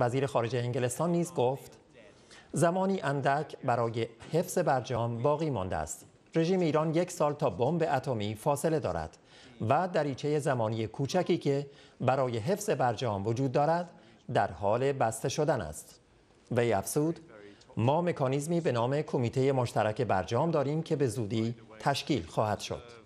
وزیر خارجه انگلستان نیز گفت زمانی اندک برای حفظ برجام باقی مانده است رژیم ایران یک سال تا بمب اتمی فاصله دارد و دریچه زمانی کوچکی که برای حفظ برجام وجود دارد در حال بسته شدن است وی افزود ما مکانیزمی به نام کمیته مشترک برجام داریم که به زودی تشکیل خواهد شد